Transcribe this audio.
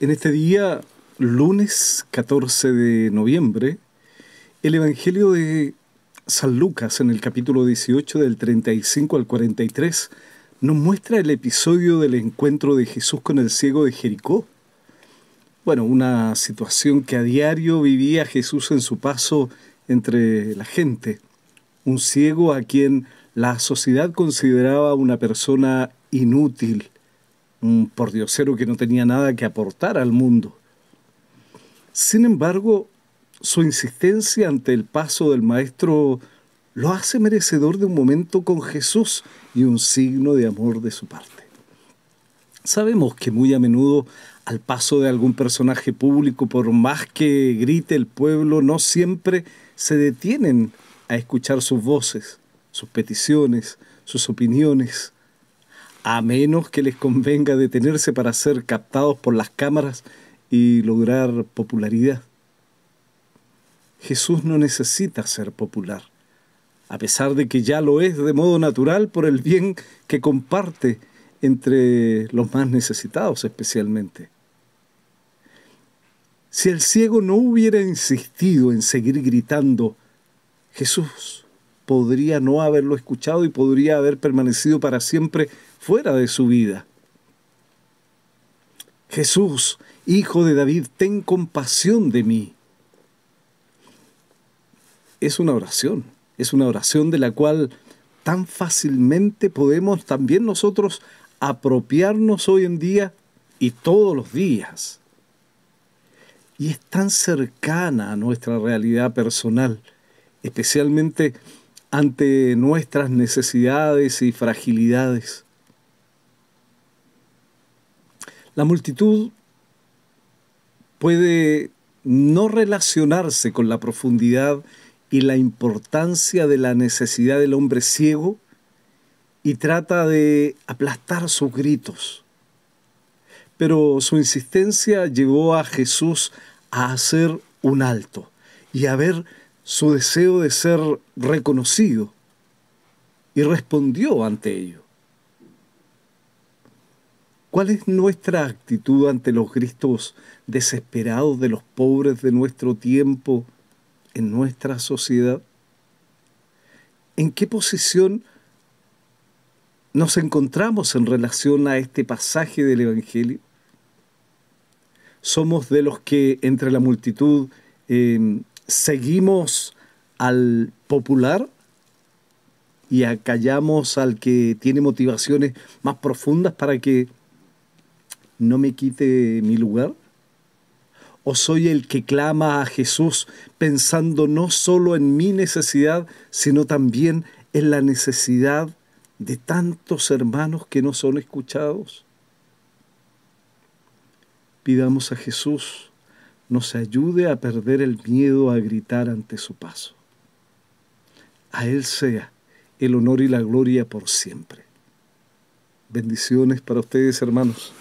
En este día, lunes 14 de noviembre, el Evangelio de San Lucas en el capítulo 18 del 35 al 43 nos muestra el episodio del encuentro de Jesús con el ciego de Jericó. Bueno, una situación que a diario vivía Jesús en su paso entre la gente. Un ciego a quien la sociedad consideraba una persona inútil, un pordiosero que no tenía nada que aportar al mundo. Sin embargo, su insistencia ante el paso del maestro lo hace merecedor de un momento con Jesús y un signo de amor de su parte. Sabemos que muy a menudo al paso de algún personaje público, por más que grite el pueblo, no siempre se detienen a escuchar sus voces, sus peticiones, sus opiniones a menos que les convenga detenerse para ser captados por las cámaras y lograr popularidad. Jesús no necesita ser popular, a pesar de que ya lo es de modo natural por el bien que comparte entre los más necesitados especialmente. Si el ciego no hubiera insistido en seguir gritando, Jesús podría no haberlo escuchado y podría haber permanecido para siempre fuera de su vida. Jesús, Hijo de David, ten compasión de mí. Es una oración, es una oración de la cual tan fácilmente podemos también nosotros apropiarnos hoy en día y todos los días. Y es tan cercana a nuestra realidad personal, especialmente ante nuestras necesidades y fragilidades. La multitud puede no relacionarse con la profundidad y la importancia de la necesidad del hombre ciego y trata de aplastar sus gritos. Pero su insistencia llevó a Jesús a hacer un alto y a ver su deseo de ser reconocido y respondió ante ello. ¿Cuál es nuestra actitud ante los gritos desesperados de los pobres de nuestro tiempo en nuestra sociedad? ¿En qué posición nos encontramos en relación a este pasaje del Evangelio? ¿Somos de los que entre la multitud em, seguimos al popular y acallamos al que tiene motivaciones más profundas para que no me quite mi lugar? ¿O soy el que clama a Jesús pensando no solo en mi necesidad, sino también en la necesidad de tantos hermanos que no son escuchados? Pidamos a Jesús nos ayude a perder el miedo a gritar ante su paso. A Él sea el honor y la gloria por siempre. Bendiciones para ustedes, hermanos.